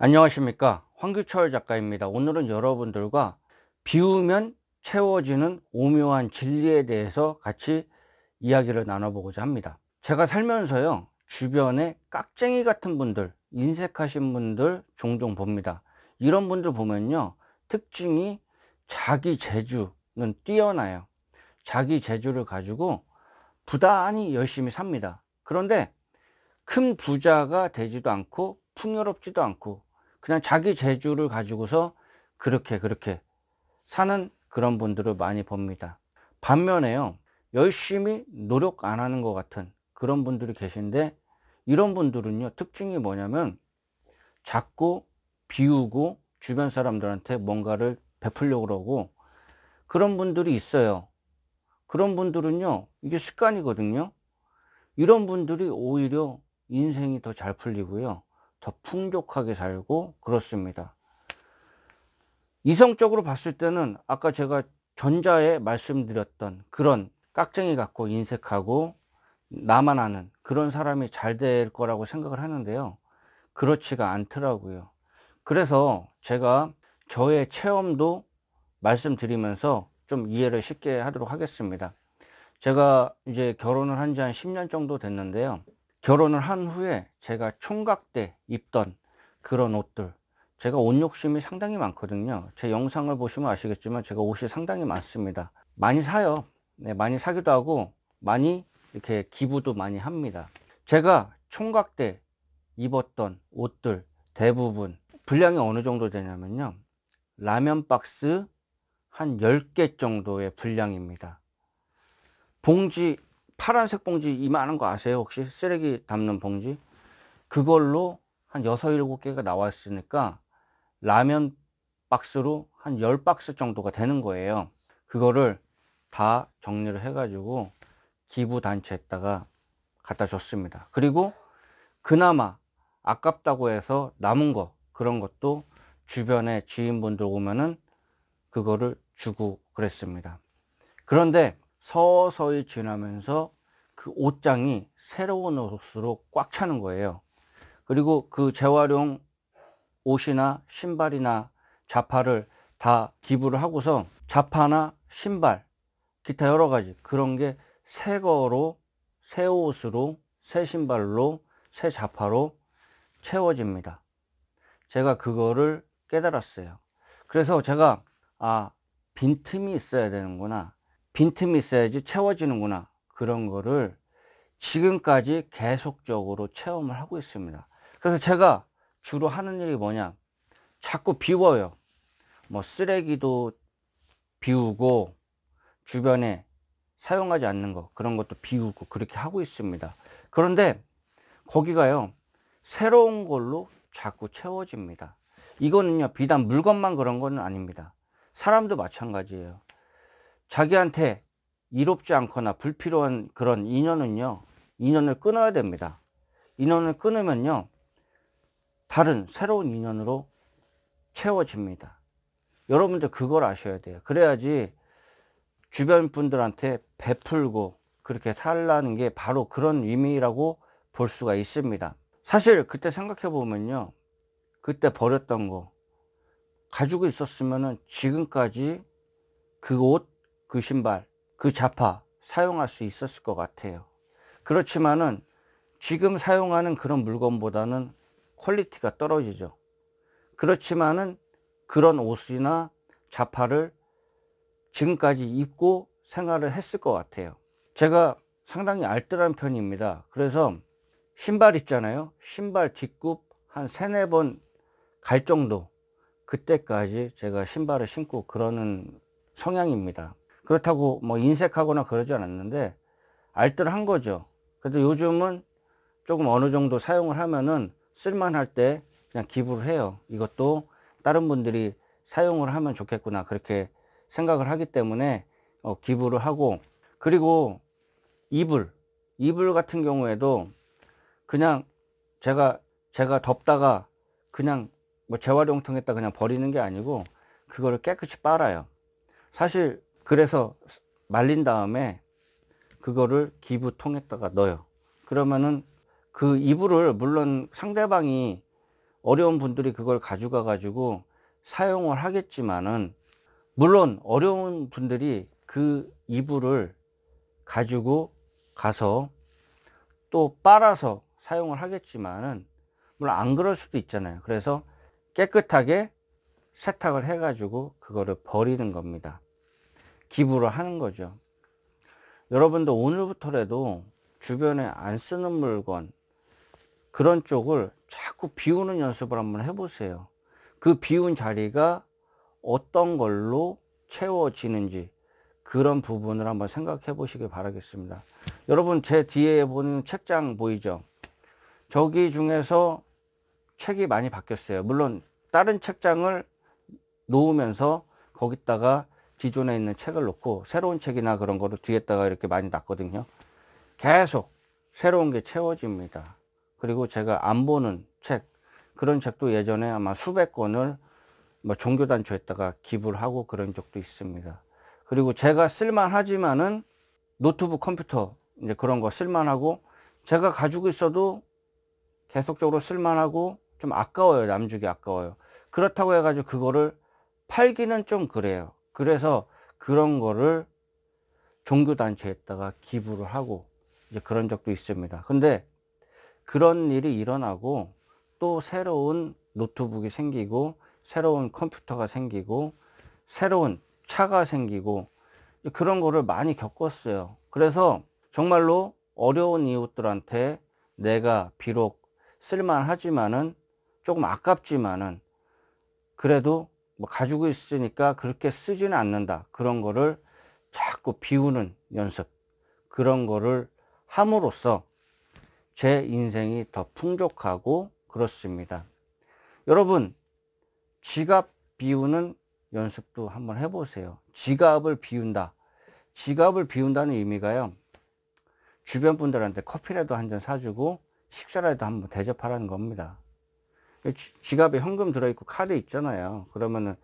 안녕하십니까 황규철 작가입니다 오늘은 여러분들과 비우면 채워지는 오묘한 진리에 대해서 같이 이야기를 나눠보고자 합니다 제가 살면서요 주변에 깍쟁이 같은 분들 인색하신 분들 종종 봅니다 이런 분들 보면요 특징이 자기 재주는 뛰어나요 자기 재주를 가지고 부단히 열심히 삽니다 그런데 큰 부자가 되지도 않고 풍요롭지도 않고 그냥 자기 재주를 가지고서 그렇게 그렇게 사는 그런 분들을 많이 봅니다. 반면에요. 열심히 노력 안 하는 것 같은 그런 분들이 계신데 이런 분들은요. 특징이 뭐냐면 자꾸 비우고 주변 사람들한테 뭔가를 베풀려고 그러고 그런 분들이 있어요. 그런 분들은요. 이게 습관이거든요. 이런 분들이 오히려 인생이 더 잘 풀리고요. 더 풍족하게 살고 그렇습니다. 이성적으로 봤을 때는 아까 제가 전자에 말씀드렸던 그런 깍쟁이 같고 인색하고 나만 아는 그런 사람이 잘 될 거라고 생각을 하는데요. 그렇지가 않더라고요. 그래서 제가 저의 체험도 말씀드리면서 좀 이해를 쉽게 하도록 하겠습니다. 제가 이제 결혼을 한 지 한 10년 정도 됐는데요. 결혼을 한 후에 제가 총각 때 입던 그런 옷들 제가 옷 욕심이 상당히 많거든요 제 영상을 보시면 아시겠지만 제가 옷이 상당히 많습니다 많이 사요 네, 많이 사기도 하고 많이 이렇게 기부도 많이 합니다 제가 총각 때 입었던 옷들 대부분 분량이 어느 정도 되냐면요 라면 박스 한 10개 정도의 분량입니다 봉지 파란색 봉지 이만한 거 아세요? 혹시 쓰레기 담는 봉지? 그걸로 한 6, 7개가 나왔으니까 라면 박스로 한 10박스 정도가 되는 거예요. 그거를 다 정리를 해가지고 기부단체에다가 갖다 줬습니다. 그리고 그나마 아깝다고 해서 남은 거 그런 것도 주변에 지인분들 오면은 그거를 주고 그랬습니다. 그런데 서서히 지나면서 그 옷장이 새로운 옷으로 꽉 차는 거예요. 그리고 그 재활용 옷이나 신발이나 자파를 다 기부를 하고서 자파나 신발, 기타 여러 가지 그런 게 새 거로, 새 옷으로, 새 신발로, 새 자파로 채워집니다. 제가 그거를 깨달았어요. 그래서 제가 아, 빈틈이 있어야 되는구나. 빈틈이 있어야지 채워지는구나. 그런 거를 지금까지 계속적으로 체험을 하고 있습니다. 그래서 제가 주로 하는 일이 뭐냐. 자꾸 비워요. 뭐 쓰레기도 비우고 주변에 사용하지 않는 거 그런 것도 비우고 그렇게 하고 있습니다. 그런데 거기가요. 새로운 걸로 자꾸 채워집니다. 이거는요. 비단 물건만 그런 건 아닙니다. 사람도 마찬가지예요. 자기한테 이롭지 않거나 불필요한 그런 인연은요 인연을 끊어야 됩니다 인연을 끊으면요 다른 새로운 인연으로 채워집니다 여러분들 그걸 아셔야 돼요 그래야지 주변 분들한테 베풀고 그렇게 살라는 게 바로 그런 의미라고 볼 수가 있습니다 사실 그때 생각해 보면요 그때 버렸던 거 가지고 있었으면 지금까지 그옷 그 신발, 그 자파 사용할 수 있었을 것 같아요. 그렇지만은 지금 사용하는 그런 물건보다는 퀄리티가 떨어지죠. 그렇지만은 그런 옷이나 자파를 지금까지 입고 생활을 했을 것 같아요. 제가 상당히 알뜰한 편입니다. 그래서 신발 있잖아요. 신발 뒷굽 한 세네 번 갈 정도 그때까지 제가 신발을 신고 그러는 성향입니다. 그렇다고 뭐 인색하거나 그러지 않았는데 알뜰한 거죠. 그래도 요즘은 조금 어느 정도 사용을 하면은 쓸만할 때 그냥 기부를 해요. 이것도 다른 분들이 사용을 하면 좋겠구나 그렇게 생각을 하기 때문에 어, 기부를 하고 그리고 이불 이불 같은 경우에도 그냥 제가 제가 덮다가 그냥 뭐 재활용통에다 그냥 버리는 게 아니고 그거를 깨끗이 빨아요. 사실 그래서 말린 다음에 그거를 기부통에다가 넣어요. 그러면은 그 이불을 물론 상대방이 어려운 분들이 그걸 가져가 가지고 사용을 하겠지만은 물론 어려운 분들이 그 이불을 가지고 가서 또 빨아서 사용을 하겠지만은 물론 안 그럴 수도 있잖아요. 그래서 깨끗하게 세탁을 해 가지고 그거를 버리는 겁니다. 기부를 하는 거죠. 여러분도 오늘부터라도 주변에 안 쓰는 물건 그런 쪽을 자꾸 비우는 연습을 한번 해보세요. 그 비운 자리가 어떤 걸로 채워지는지 그런 부분을 한번 생각해 보시길 바라겠습니다. 여러분 제 뒤에 보는 책장 보이죠? 저기 중에서 책이 많이 바뀌었어요. 물론 다른 책장을 놓으면서 거기다가 기존에 있는 책을 놓고 새로운 책이나 그런 거를 뒤에다가 이렇게 많이 놨거든요. 계속 새로운 게 채워집니다. 그리고 제가 안 보는 책, 그런 책도 예전에 아마 수백 권을 뭐 종교단체에다가 기부를 하고 그런 적도 있습니다. 그리고 제가 쓸만하지만은 노트북 컴퓨터 이제 그런 거 쓸만하고 제가 가지고 있어도 계속적으로 쓸만하고 좀 아까워요. 남주기 아까워요. 그렇다고 해가지고 그거를 팔기는 좀 그래요. 그래서 그런 거를 종교단체에다가 기부를 하고 이제 그런 적도 있습니다. 근데 그런 일이 일어나고 또 새로운 노트북이 생기고 새로운 컴퓨터가 생기고 새로운 차가 생기고 그런 거를 많이 겪었어요. 그래서 정말로 어려운 이웃들한테 내가 비록 쓸만하지만은 조금 아깝지만은 그래도 뭐 가지고 있으니까 그렇게 쓰지는 않는다. 그런 거를 자꾸 비우는 연습. 그런 거를 함으로써 제 인생이 더 풍족하고 그렇습니다. 여러분, 지갑 비우는 연습도 한번 해보세요. 지갑을 비운다. 지갑을 비운다는 의미가요. 주변 분들한테 커피라도 한 잔 사주고 식사라도 한번 대접하라는 겁니다. 그 지갑에 현금 들어있고 카드 있잖아요. 그러면은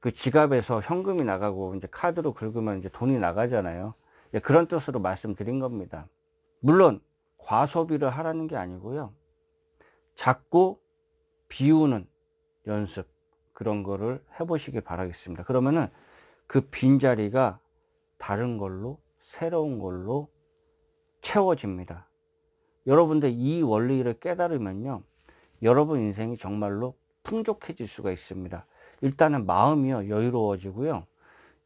그 지갑에서 현금이 나가고 이제 카드로 긁으면 이제 돈이 나가잖아요. 예, 그런 뜻으로 말씀드린 겁니다. 물론 과소비를 하라는 게 아니고요. 작고 비우는 연습 그런 거를 해보시길 바라겠습니다. 그러면은 그 빈자리가 다른 걸로 새로운 걸로 채워집니다. 여러분들 이 원리를 깨달으면요. 여러분 인생이 정말로 풍족해질 수가 있습니다. 일단은 마음이요, 여유로워지고요.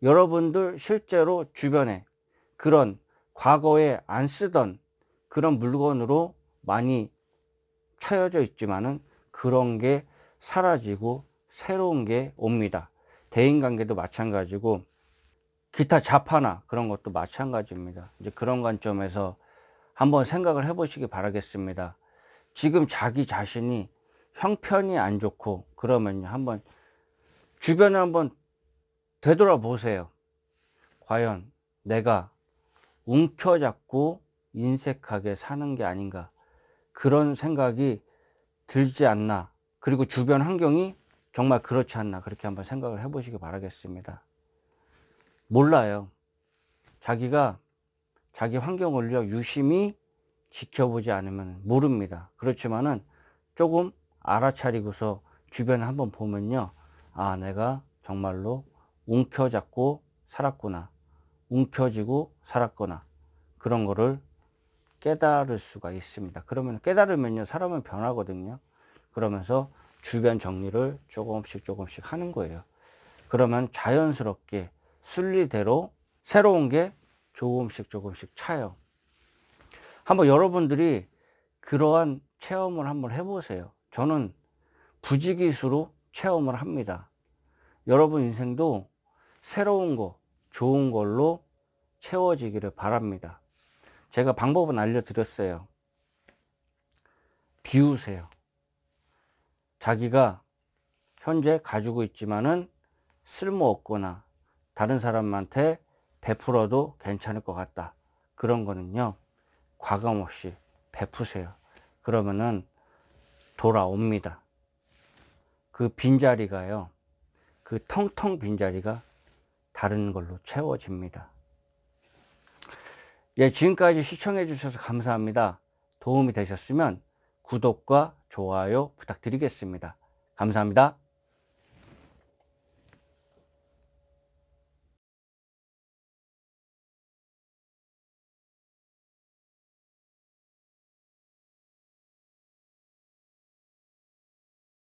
여러분들 실제로 주변에 그런 과거에 안 쓰던 그런 물건으로 많이 차여져 있지만은 그런 게 사라지고 새로운 게 옵니다. 대인관계도 마찬가지고 기타 자파나 그런 것도 마찬가지입니다. 이제 그런 관점에서 한번 생각을 해보시기 바라겠습니다. 지금 자기 자신이 형편이 안 좋고 그러면요 한번 주변에 한번 되돌아보세요 과연 내가 움켜잡고 인색하게 사는 게 아닌가 그런 생각이 들지 않나 그리고 주변 환경이 정말 그렇지 않나 그렇게 한번 생각을 해보시기 바라겠습니다 몰라요 자기가 자기 환경을요 유심히 지켜보지 않으면 모릅니다. 그렇지만은 조금 알아차리고서 주변을 한번 보면요. 아, 내가 정말로 움켜잡고 살았구나. 움켜쥐고 살았거나. 그런 거를 깨달을 수가 있습니다. 그러면 깨달으면요. 사람은 변하거든요. 그러면서 주변 정리를 조금씩 조금씩 하는 거예요. 그러면 자연스럽게 순리대로 새로운 게 조금씩 조금씩 차요. 한번 여러분들이 그러한 체험을 한번 해보세요. 저는 부지기수로 체험을 합니다. 여러분 인생도 새로운 거, 좋은 걸로 채워지기를 바랍니다. 제가 방법은 알려드렸어요. 비우세요. 자기가 현재 가지고 있지만은 쓸모없거나 다른 사람한테 베풀어도 괜찮을 것 같다. 그런 거는요. 과감 없이 베푸세요. 그러면은 돌아옵니다. 그 빈자리가요. 그 텅텅 빈자리가 다른 걸로 채워집니다. 예, 지금까지 시청해 주셔서 감사합니다. 도움이 되셨으면 구독과 좋아요 부탁드리겠습니다. 감사합니다.